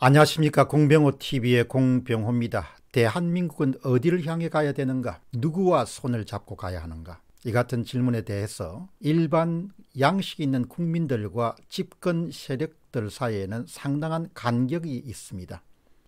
안녕하십니까 공병호TV의 공병호입니다. 대한민국은 어디를 향해 가야 되는가 누구와 손을 잡고 가야 하는가 이 같은 질문에 대해서 일반 양식이 있는 국민들과 집권 세력들 사이에는 상당한 간격이 있습니다.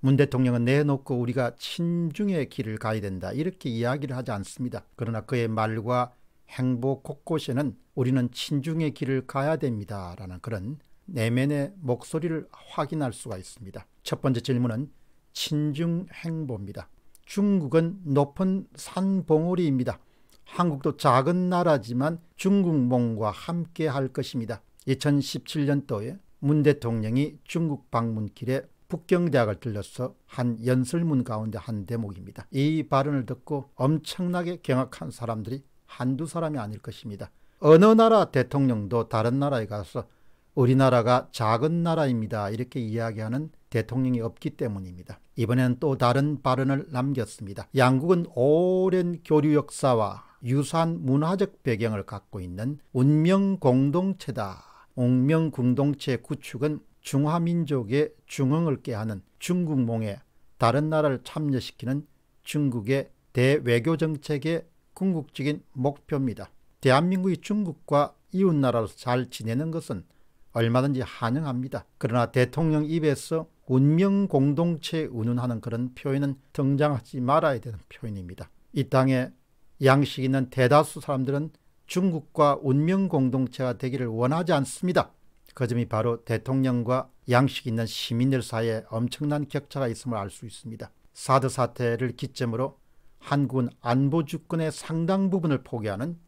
문 대통령은 내놓고 우리가 친중의 길을 가야 된다 이렇게 이야기를 하지 않습니다. 그러나 그의 말과 행보 곳곳에는 우리는 친중의 길을 가야 됩니다 라는 그런 내면의 목소리를 확인할 수가 있습니다. 첫 번째 질문은 친중 행보입니다. 중국은 높은 산 봉우리입니다. 한국도 작은 나라지만 중국 몽과 함께 할 것입니다. 2017년도에 문 대통령이 중국 방문길에 북경대학을 들러서 한 연설문 가운데 한 대목입니다. 이 발언을 듣고 엄청나게 경악한 사람들이 한두 사람이 아닐 것입니다. 어느 나라 대통령도 다른 나라에 가서 우리나라가 작은 나라입니다. 이렇게 이야기하는 대통령이 없기 때문입니다. 이번에는 또 다른 발언을 남겼습니다. 양국은 오랜 교류 역사와 유사한 문화적 배경을 갖고 있는 운명 공동체다. 운명 공동체 구축은 중화민족의 중흥을 깨하는 중국몽에 다른 나라를 참여시키는 중국의 대외교 정책의 궁극적인 목표입니다. 대한민국이 중국과 이웃나라로서 잘 지내는 것은 얼마든지 환영합니다. 그러나 대통령 입에서 운명 공동체 운운하는 그런 표현은 등장하지 말아야 되는 표현입니다. 이 땅에 양식 있는 대다수 사람들은 중국과 운명 공동체가 되기를 원하지 않습니다. 그 점이 바로 대통령과 양식 있는 시민들 사이에 엄청난 격차가 있음을 알 수 있습니다. 사드 사태를 기점으로 한국은 안보 주권의 상당 부분을 포기하는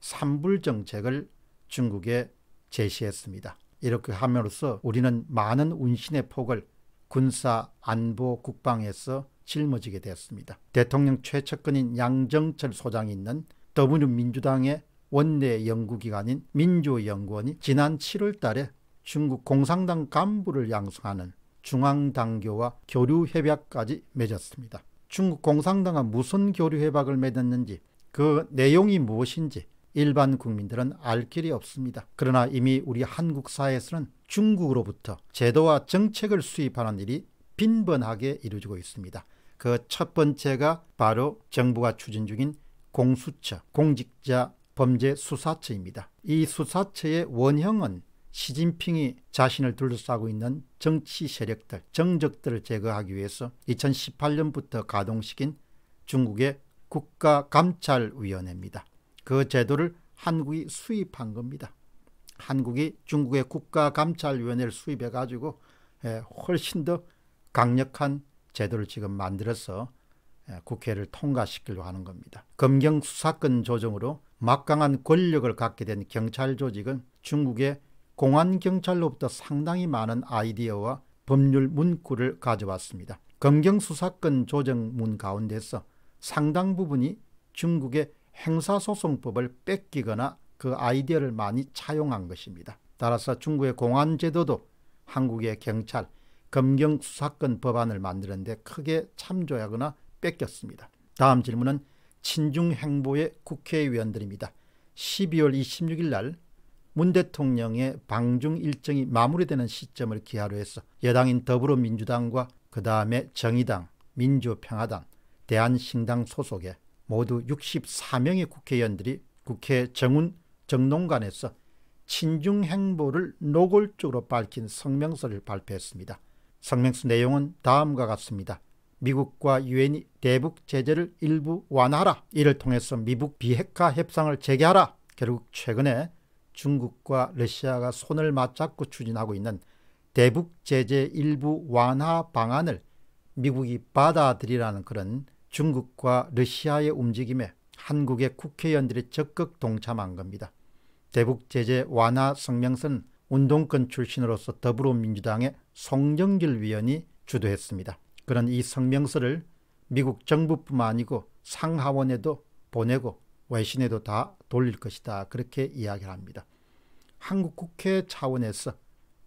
삼불 정책을 중국에 제시했습니다. 이렇게 함으로써 우리는 많은 운신의 폭을 군사, 안보, 국방에서 짊어지게 되었습니다. 대통령 최측근인 양정철 소장이 있는 더불어민주당의 원내 연구기관인 민주연구원이 지난 7월 달에 중국 공산당 간부를 양성하는 중앙당교와 교류협약까지 맺었습니다. 중국 공산당은 무슨 교류협약을 맺었는지 그 내용이 무엇인지 일반 국민들은 알 길이 없습니다. 그러나 이미 우리 한국 사회에서는 중국으로부터 제도와 정책을 수입하는 일이 빈번하게 이루어지고 있습니다. 그 첫 번째가 바로 정부가 추진 중인 공수처, 공직자 범죄 수사처입니다. 이 수사처의 원형은 시진핑이 자신을 둘러싸고 있는 정치 세력들, 정적들을 제거하기 위해서 2018년부터 가동시킨 중국의 국가감찰위원회입니다. 그 제도를 한국이 수입한 겁니다. 한국이 중국의 국가감찰위원회를 수입해 가지고 예, 훨씬 더 강력한 제도를 지금 만들어서 예, 국회를 통과시키려 하는 겁니다. 검경수사권 조정으로 막강한 권력을 갖게 된 경찰 조직은 중국의 공안경찰로부터 상당히 많은 아이디어와 법률 문구를 가져왔습니다. 검경수사권 조정문 가운데서 상당 부분이 중국의 행사소송법을 뺏기거나 그 아이디어를 많이 차용한 것입니다. 따라서 중국의 공안제도도 한국의 경찰, 검경수사권 법안을 만드는 데 크게 참조하거나 뺏겼습니다. 다음 질문은 친중행보의 국회의원들입니다. 12월 26일 날 문 대통령의 방중 일정이 마무리되는 시점을 기하로 해서 여당인 더불어민주당과 그 다음에 정의당, 민주평화당, 대한신당 소속의 모두 64명의 국회의원들이 국회 정운 정농관에서 친중 행보를 노골적으로 밝힌 성명서를 발표했습니다. 성명서 내용은 다음과 같습니다. 미국과 유엔이 대북 제재를 일부 완화하라. 이를 통해서 미북 비핵화 협상을 재개하라. 결국 최근에 중국과 러시아가 손을 맞잡고 추진하고 있는 대북 제재 일부 완화 방안을 미국이 받아들이라는 그런 중국과 러시아의 움직임에 한국의 국회의원들이 적극 동참한 겁니다. 대북 제재 완화 성명서는 운동권 출신으로서 더불어민주당의 송정길 위원이 주도했습니다. 그런 이 성명서를 미국 정부뿐만 아니고 상하원에도 보내고 외신에도 다 돌릴 것이다 그렇게 이야기를 합니다. 한국 국회 차원에서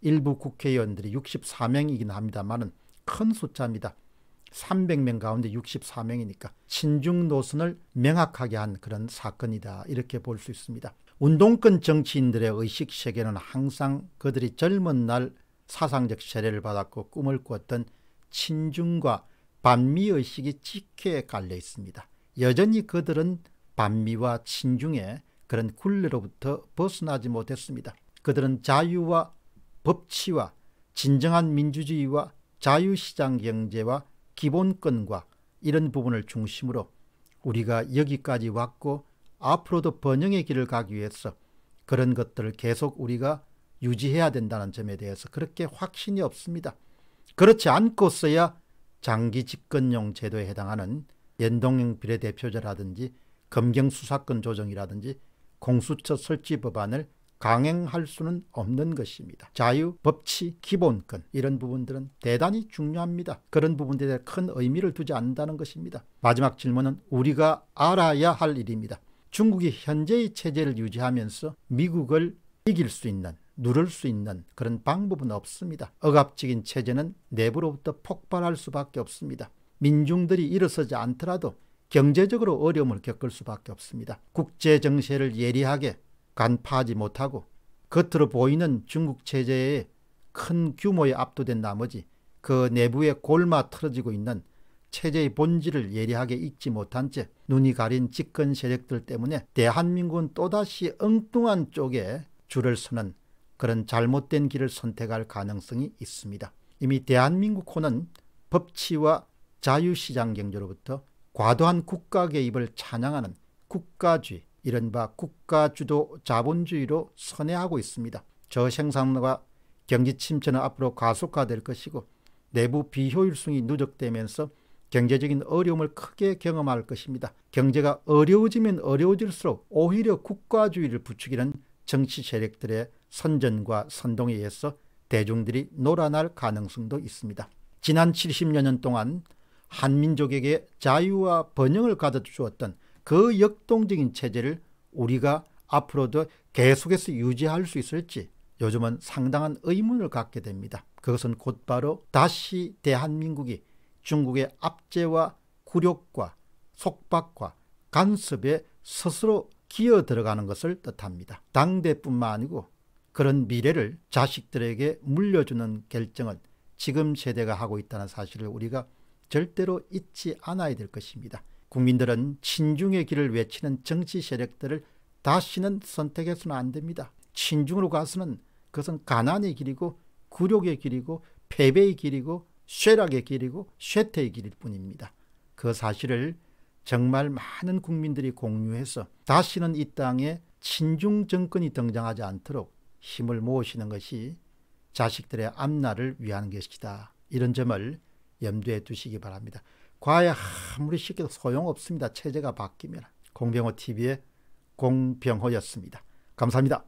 일부 국회의원들이 64명이긴 합니다만 큰 숫자입니다. 300명 가운데 64명이니까 친중 노선을 명확하게 한 그런 사건이다 이렇게 볼 수 있습니다. 운동권 정치인들의 의식 세계는 항상 그들이 젊은 날 사상적 세례를 받았고 꿈을 꾸었던 친중과 반미 의식이 짙게 깔려 있습니다. 여전히 그들은 반미와 친중의 그런 굴레로부터 벗어나지 못했습니다. 그들은 자유와 법치와 진정한 민주주의와 자유시장 경제와 기본권과 이런 부분을 중심으로 우리가 여기까지 왔고 앞으로도 번영의 길을 가기 위해서 그런 것들을 계속 우리가 유지해야 된다는 점에 대해서 그렇게 확신이 없습니다. 그렇지 않고서야 장기 집권용 제도에 해당하는 연동형 비례대표제라든지 검경수사권 조정이라든지 공수처 설치 법안을 강행할 수는 없는 것입니다. 자유, 법치, 기본권 이런 부분들은 대단히 중요합니다. 그런 부분들에 큰 의미를 두지 않는다는 것입니다. 마지막 질문은 우리가 알아야 할 일입니다. 중국이 현재의 체제를 유지하면서 미국을 이길 수 있는 누를 수 있는 그런 방법은 없습니다. 억압적인 체제는 내부로부터 폭발할 수밖에 없습니다. 민중들이 일어서지 않더라도 경제적으로 어려움을 겪을 수밖에 없습니다. 국제 정세를 예리하게 간파하지 못하고 겉으로 보이는 중국 체제에 큰 규모에 압도된 나머지 그 내부에 골마 틀어지고 있는 체제의 본질을 예리하게 읽지 못한 채 눈이 가린 집권 세력들 때문에 대한민국은 또다시 엉뚱한 쪽에 줄을 서는 그런 잘못된 길을 선택할 가능성이 있습니다. 이미 대한민국 호는 법치와 자유시장 경제로부터 과도한 국가 개입을 찬양하는 국가주의, 이른바 국가주도 자본주의로 선회하고 있습니다. 저생산과 경기 침체는 앞으로 가속화될 것이고 내부 비효율성이 누적되면서 경제적인 어려움을 크게 경험할 것입니다. 경제가 어려워지면 어려워질수록 오히려 국가주의를 부추기는 정치 세력들의 선전과 선동에 의해서 대중들이 놀아날 가능성도 있습니다. 지난 70여 년 동안 한민족에게 자유와 번영을 가져주었던 그 역동적인 체제를 우리가 앞으로도 계속해서 유지할 수 있을지 요즘은 상당한 의문을 갖게 됩니다. 그것은 곧바로 다시 대한민국이 중국의 압제와 굴욕과 속박과 간섭에 스스로 기어 들어가는 것을 뜻합니다. 당대뿐만 아니고 그런 미래를 자식들에게 물려주는 결정은 지금 세대가 하고 있다는 사실을 우리가 절대로 잊지 않아야 될 것입니다. 국민들은 친중의 길을 외치는 정치 세력들을 다시는 선택해서는 안 됩니다. 친중으로 가서는 그것은 가난의 길이고 굴욕의 길이고 패배의 길이고 쇠락의 길이고 쇠퇴의 길일 뿐입니다. 그 사실을 정말 많은 국민들이 공유해서 다시는 이 땅에 친중 정권이 등장하지 않도록 힘을 모으시는 것이 자식들의 앞날을 위한 것이다. 이런 점을 염두에 두시기 바랍니다. 과외 아무리 시켜도 소용없습니다. 체제가 바뀌면. 공병호 TV의 공병호였습니다. 감사합니다.